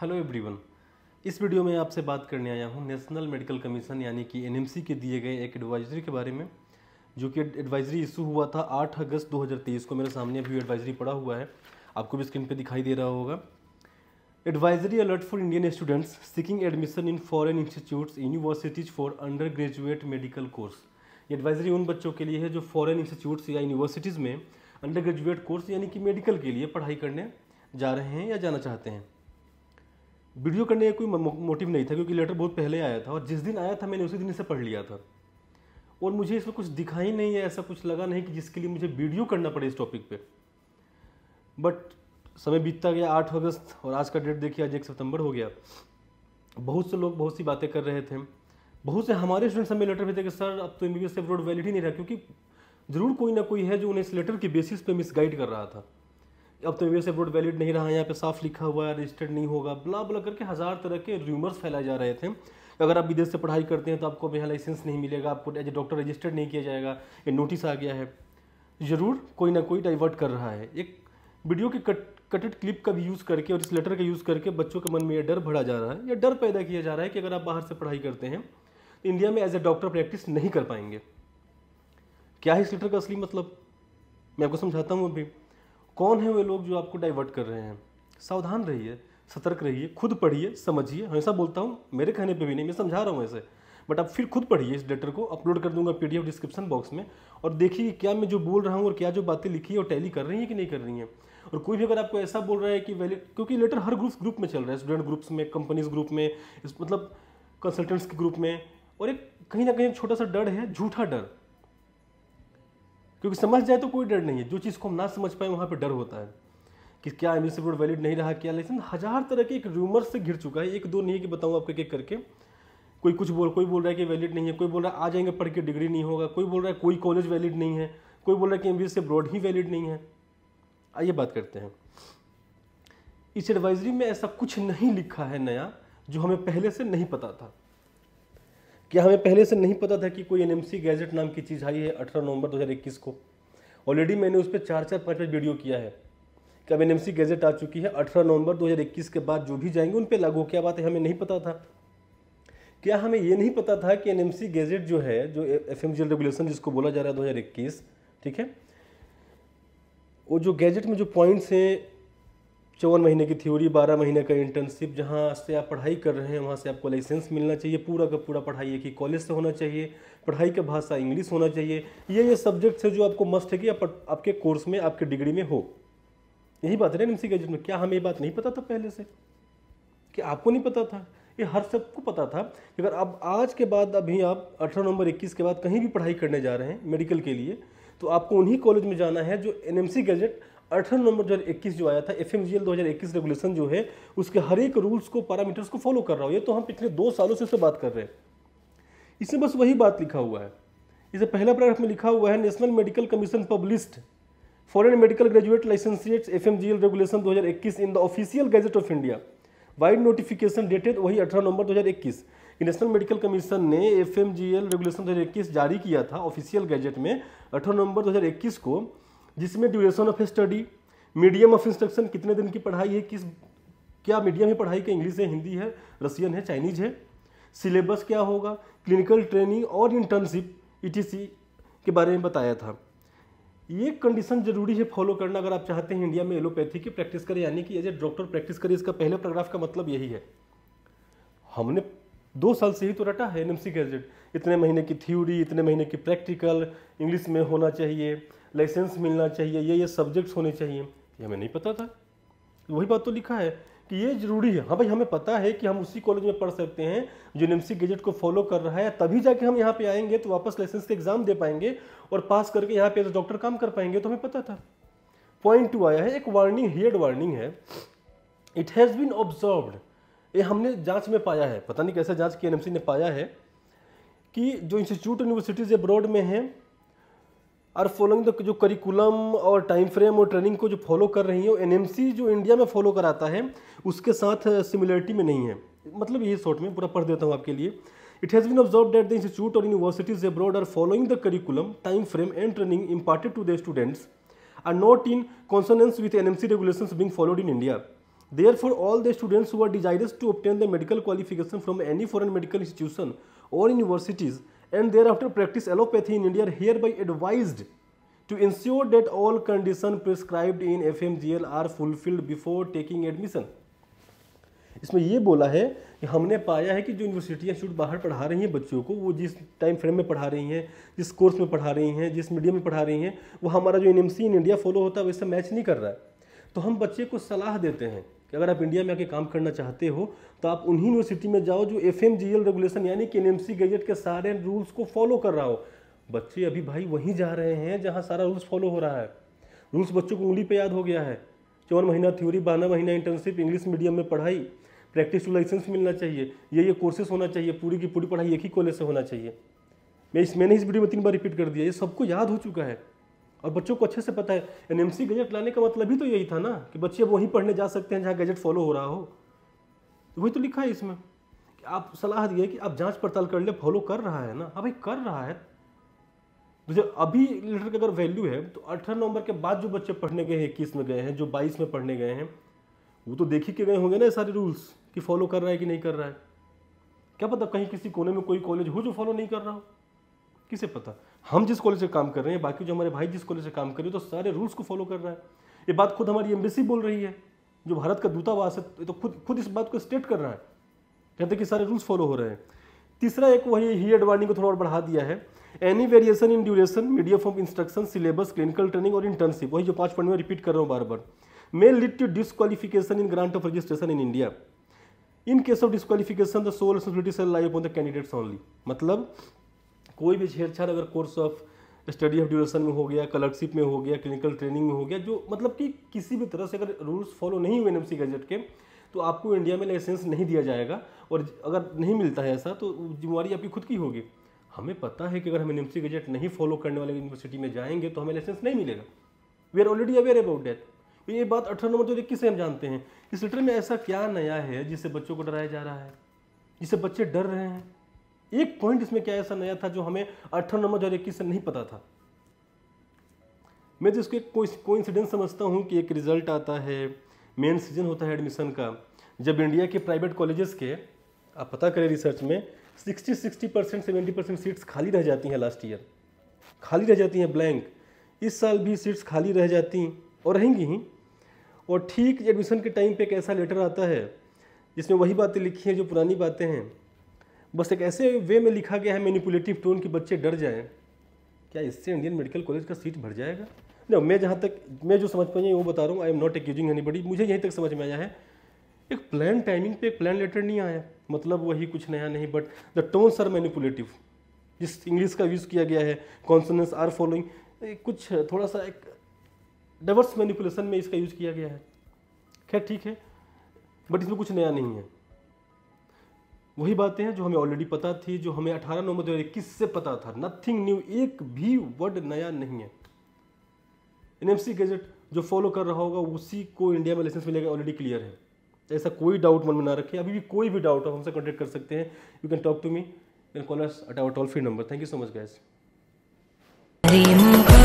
Hello everyone इस video में आपसे बात करने आया हूँ नेशनल मेडिकल कमीशन यानी कि एनएमसी के दिए गए एक एडवाइजरी के बारे में जो कि एडवाइजरी इशू हुआ था 8 अगस्त 2023 को मेरे सामने अभी एडवाइजरी पड़ा हुआ है आपको भी स्क्रीन पे दिखाई दे रहा होगा advisory alert for Indian students seeking admission in foreign institutes universities for under graduate medical course advisory उन बच्चों के लिए है जो फॉरन इंस्टीट्यूट्स या यूनिवर्सिटीज़ में अंडर ग्रेजुएट कोर्स यानी कि मेडिकल के लिए पढ़ाई करने जा रहे हैं या जाना चाहते हैं वीडियो करने का कोई मोटिव नहीं था क्योंकि लेटर बहुत पहले आया था और जिस दिन आया था मैंने उसी दिन इसे पढ़ लिया था और मुझे इसमें कुछ दिखाई नहीं है ऐसा कुछ लगा नहीं कि जिसके लिए मुझे वीडियो करना पड़े इस टॉपिक पे बट समय बीतता गया आठ अगस्त और आज का डेट देखिए आज एक सितंबर हो गया बहुत से लोग बहुत सी बातें कर रहे थे बहुत से हमारे स्टूडेंट्स हमें लेटर भेजे कि सर अब तो एम बी रोड वैलिड ही नहीं रहा क्योंकि ज़रूर कोई ना कोई है जो उन्हें इस लेटर के बेसिस पे मिसगाइड कर रहा था अब तो यूएस अब्रोड वैलिड नहीं रहा यहाँ पे साफ लिखा हुआ है रजिस्टर्ड नहीं होगा बुला बुला करके हज़ार तरह के र्यूमर्स फैलाए जा रहे थे अगर आप विदेश से पढ़ाई करते हैं तो आपको यहाँ लाइसेंस नहीं मिलेगा आपको एज ए डॉक्टर रजिस्टर्ड नहीं किया जाएगा ये नोटिस आ गया है ज़रूर कोई ना कोई डाइवर्ट कर रहा है एक वीडियो के कट कटेड क्लिप का भी यूज़ करके और इस लेटर का यूज़ करके बच्चों के मन में यह डर भरा जा रहा है यह डर पैदा किया जा रहा है कि अगर आप बाहर से पढ़ाई करते हैं तो इंडिया में एज ए डॉक्टर प्रैक्टिस नहीं कर पाएंगे क्या है इस लेटर का असली मतलब मैं आपको समझाता हूँ अभी कौन है वे लोग जो आपको डाइवर्ट कर रहे हैं सावधान रहिए सतर्क रहिए खुद पढ़िए समझिए हमेशा बोलता हूँ मेरे कहने पे भी नहीं मैं समझा रहा हूँ ऐसे बट आप फिर खुद पढ़िए इस लेटर को अपलोड कर दूंगा पीडीएफ डिस्क्रिप्शन बॉक्स में और देखिए क्या मैं जो बोल रहा हूँ और क्या जो बातें लिखी है और टैली कर रही हैं कि नहीं कर रही हैं और कोई भी अगर आपको ऐसा बोल रहा है कि वैलिड क्योंकि लेटर हर ग्रुप ग्रुप में चल रहा है स्टूडेंट ग्रुप्स में कंपनीज ग्रुप में इस मतलब कंसल्टेंट्स के ग्रुप में और एक कहीं ना कहीं छोटा सा डर है झूठा डर क्योंकि समझ जाए तो कोई डर नहीं है जो चीज़ को हम ना समझ पाए वहाँ पर डर होता है कि क्या एम रिपोर्ट वैलिड नहीं रहा क्या लेकिन हज़ार तरह के एक रूमर से घिर चुका है एक दो नहीं कि बताऊँ आपको एक करके कोई कुछ बोल कोई बोल रहा है कि वैलिड नहीं है कोई बोल रहा है आ जाएंगे पढ़ के डिग्री नहीं होगा कोई बोल रहा है कोई कॉलेज वैलिड नहीं है कोई बोल रहा है कि एम से ब्रॉड ही वैलिड नहीं है आइए बात करते हैं इस एडवाइजरी में ऐसा कुछ नहीं लिखा है नया जो हमें पहले से नहीं पता था कि हमें पहले से नहीं पता था कि कोई एन गैजेट नाम की चीज़ आई है अठारह नवंबर 2021 को ऑलरेडी मैंने उस पर चार चार पाँच पाँच वीडियो किया है कि अब एन गैजेट आ चुकी है अठारह नवंबर 2021 के बाद जो भी जाएंगे उन पर लागू क्या बात है हमें नहीं पता था क्या हमें ये नहीं पता था कि एन गैजेट जो है जो एफ रेगुलेशन जिसको बोला जा रहा है दो ठीक है वो जो गैजेट में जो पॉइंट्स हैं चौवन महीने की थ्योरी बारह महीने का इंटर्नशिप जहाँ से आप पढ़ाई कर रहे हैं वहाँ से आपको लाइसेंस मिलना चाहिए पूरा का पूरा पढ़ाई एक ही कॉलेज से होना चाहिए पढ़ाई का भाषा इंग्लिश होना चाहिए ये ये सब्जेक्ट्स है जो आपको मस्ट है कि आप, आपके कोर्स में आपके डिग्री में हो यही बात है ना एमसी में क्या हमें ये बात नहीं पता था पहले से कि आपको नहीं पता था ये हर सबको पता था अगर अब आज के बाद अभी आप अठारह नवंबर इक्कीस के बाद कहीं भी पढ़ाई करने जा रहे हैं मेडिकल के लिए तो आपको उन्हीं कॉलेज में जाना है जो एन एम गैजेट अठारह नवंबर 2021 जो आया था एफ 2021 रेगुलेशन जो है उसके हर एक रूल्स को पैरामीटर्स को फॉलो कर रहा हो ये तो हम पिछले दो सालों से उससे बात कर रहे हैं इसमें बस वही बात लिखा हुआ है इसे पहला पैराग्राफ में लिखा हुआ है national medical commission published foreign medical graduate licentiate F M G L regulation 2021 in the official gazette of India vide notification dated वही अठारह नवंबर 2021 नेशनल मेडिकल कमीशन ने एफ रेगुलेशन 2021 जारी किया था ऑफिशियल गैजेट में अठारह नवंबर 2021 को जिसमें duration of study medium of instruction कितने दिन की पढ़ाई है किस क्या मीडियम है पढ़ाई का इंग्लिश है हिंदी है रसियन है चाइनीज है सिलेबस क्या होगा क्लिनिकल ट्रेनिंग और इंटर्नशिप ई के बारे में बताया था ये कंडीशन जरूरी है फॉलो करना अगर आप चाहते हैं इंडिया में एलोपैथी की प्रैक्टिस करें यानी कि एज ए डॉक्टर प्रैक्टिस करें इसका पहले पैराग्राफ का मतलब यही है हमने दो साल से ही तो रटा है एन एम इतने महीने की थ्योरी इतने महीने की प्रैक्टिकल इंग्लिश में होना चाहिए लाइसेंस मिलना चाहिए ये ये सब्जेक्ट्स होने चाहिए ये हमें नहीं पता था वही बात तो लिखा है कि ये जरूरी है हाँ भाई हमें पता है कि हम उसी कॉलेज में पढ़ सकते हैं जो सी गेजेट को फॉलो कर रहा है तभी जाके हम यहाँ पे आएंगे तो वापस लाइसेंस के एग्ज़ाम दे पाएंगे और पास करके यहाँ पे डॉक्टर काम कर पाएंगे तो हमें पता था पॉइंट टू आया है एक वार्निंग हेड वार्निंग है इट हैज़ बीन ऑब्जर्व्ड ये हमने जांच में पाया है पता नहीं कैसे जांच की सी ने पाया है कि जो इंस्टीट्यूट यूनिवर्सिटीज़ अब्रॉड में हैं आर फॉलोइंग द जो करिकुलम और टाइम फ्रेम और ट्रेनिंग को जो फॉलो कर रही है एन एम सी जो इंडिया में फॉलो कराता है उसके साथ सिमिलरिटी uh, में नहीं है मतलब ये शॉर्ट में पूरा पढ़ देता हूँ आपके लिए it has been observed that the institute और universities abroad are following the curriculum time frame and training imparted to the students are not in consonance with N M C regulation being followed in India therefore all the students who are to obtain the medical qualification from any foreign medical institution और universities and thereafter practice allopathy in India are hereby advised to ensure that all conditions prescribed in FMGL are fulfilled before taking admission. इसमें ये बोला है कि हमने पाया है कि जो यूनिवर्सिटियाँ इंस्टीट्यूट बाहर पढ़ा रही हैं बच्चों को वो जिस टाइम फ्रेम में पढ़ा रही हैं जिस कोर्स में पढ़ा रही हैं जिस मीडियम में पढ़ा रही हैं वो हमारा जो एन इन इंडिया फॉलो होता है वैसे मैच नहीं कर रहा है तो हम बच्चे को सलाह देते हैं कि अगर आप इंडिया में आके काम करना चाहते हो तो आप उन्हीं यूनिवर्सिटी में जाओ जो एफ रेगुलेशन यानी कि एन गैजेट के सारे रूल्स को फॉलो कर रहा हो बच्चे अभी भाई वहीं जा रहे हैं जहाँ सारा रूल्स फॉलो हो रहा है रूल्स बच्चों को उंगली पे याद हो गया है चौवन महीना थ्योरी बारह महीना इंटर्नशिप इंग्लिश मीडियम में पढ़ाई प्रैक्टिस टू लाइसेंस मिलना चाहिए ये ये कोर्सेस होना चाहिए पूरी की पूरी पढ़ाई एक ही कॉलेज से होना चाहिए मैं इस मैंने इस वीडियो में तीन बार रिपीट कर दिया ये सबको याद हो चुका है और बच्चों को अच्छे से पता है एन एम गजट लाने का मतलब ही तो यही था ना कि बच्चे वहीं पढ़ने जा सकते हैं जहाँ गजट फॉलो हो रहा हो तो वही तो लिखा है इसमें कि आप सलाह दिए कि आप जांच पड़ताल कर ले फॉलो कर रहा है ना हाँ भाई कर रहा है तो जब अभी लीटर की अगर वैल्यू है तो अठारह नवंबर के बाद जो बच्चे पढ़ने गए हैं इक्कीस में गए हैं जो बाईस में पढ़ने गए हैं वो तो देख ही के गए होंगे ना सारे रूल्स कि फॉलो कर रहा है कि नहीं कर रहा है क्या पता कहीं किसी कोने में कोई कॉलेज हो जो फॉलो नहीं कर रहा हो किसे पता हम जिस कॉलेज से काम कर रहे हैं बाकी जो हमारे भाई जिस कॉलेज से काम कर रहे हैं तो सारे रूल्स को फॉलो कर रहा है ये बात खुद हमारी एम्बेसी बोल रही है जो भारत का दूतावास है तो, तो खुद खुद इस बात को स्टेट कर रहा है कहते हैं कि सारे रूल्स फॉलो हो रहे हैं तीसरा एक वही ही एड वार्निंग को थोड़ा और बढ़ा दिया है any variation in duration medium of instruction syllabus clinical training और इंटर्नशिप वही जो पाँच पॉइंट में रिपीट कर रहा हूँ बार बार may lead to disqualification in grant of registration in India in case of disqualification the sole responsibility shall lie on the candidates only मतलब कोई भी छेड़छाड़ अगर course of study of duration में हो गया कलरशिप में हो गया क्लिनिकल ट्रेनिंग में हो गया जो मतलब कि किसी भी तरह से अगर रूल्स फॉलो नहीं हुए एन गजट के तो आपको इंडिया में लाइसेंस नहीं दिया जाएगा और अगर नहीं मिलता है ऐसा तो जिम्मेवारी आपकी खुद की होगी हमें पता है कि अगर हम एन गजट नहीं फॉलो करने वाले यूनिवर्सिटी में जाएंगे तो हमें लाइसेंस नहीं मिलेगा we are already aware about that ये बात अठारह नंबर दो हज़ार इक्कीस से हम जानते हैं इस लेटर में ऐसा क्या नया है जिससे बच्चों को डराया जा रहा है जिससे बच्चे डर रहे हैं एक पॉइंट इसमें क्या ऐसा नया था जो हमें अठारह नंबर हजार इक्कीस से नहीं पता था मैं तो इसको एक कोइंसिडेंस समझता हूँ कि एक रिजल्ट आता है मेन सीजन होता है एडमिशन का जब इंडिया के प्राइवेट कॉलेजेस के आप पता करें रिसर्च में 60 60 परसेंट सेवेंटी परसेंट सीट्स खाली रह जाती हैं लास्ट ईयर खाली रह जाती हैं ब्लैंक इस साल भी सीट्स खाली रह जाती और रहेंगी ही और ठीक एडमिशन के टाइम पे एक ऐसा लेटर आता है जिसमें वही बातें लिखी हैं जो पुरानी बातें हैं बस एक ऐसे वे में लिखा गया है मैनिपुलेटिव टोन कि बच्चे डर जाएं क्या इससे इंडियन मेडिकल कॉलेज का सीट भर जाएगा नहीं मैं जहाँ तक मैं जो समझ पाई वो बता रहा हूँ I am not accusing anybody मुझे यहीं तक समझ में आया है एक प्लान टाइमिंग पे एक प्लान लेटर नहीं आया मतलब वही कुछ नया नहीं but the tones are manipulative जिस इंग्लिश का यूज़ किया गया है कॉन्सनेंस आर फॉलोइंग कुछ थोड़ा सा एक डवर्स मैनिपुलेशन में इसका यूज़ किया गया है खैर ठीक है बट इसमें कुछ नया नहीं है वही बातें हैं जो हमें ऑलरेडी पता थी जो हमें 18 नवंबर दो से पता था नथिंग न्यू एक भी वर्ड नया नहीं है एनएमसी गैजेट जो फॉलो कर रहा होगा उसी को इंडिया में लाइसेंस मिलेगा ऑलरेडी क्लियर है ऐसा कोई डाउट मन में ना रखे अभी भी कोई भी डाउट हो हमसे कॉन्टेक्ट कर सकते हैं you can talk to me can call us at our toll free number thank you so much gas